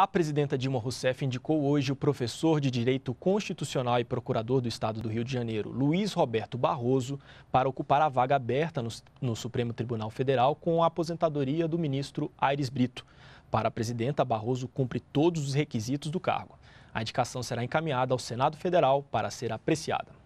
A presidenta Dilma Rousseff indicou hoje o professor de Direito Constitucional e procurador do Estado do Rio de Janeiro, Luiz Roberto Barroso, para ocupar a vaga aberta no, no, Supremo Tribunal Federal com a aposentadoria do ministro Aires Brito. Para a presidenta, Barroso cumpre todos os requisitos do cargo. A indicação será encaminhada ao Senado Federal para ser apreciada.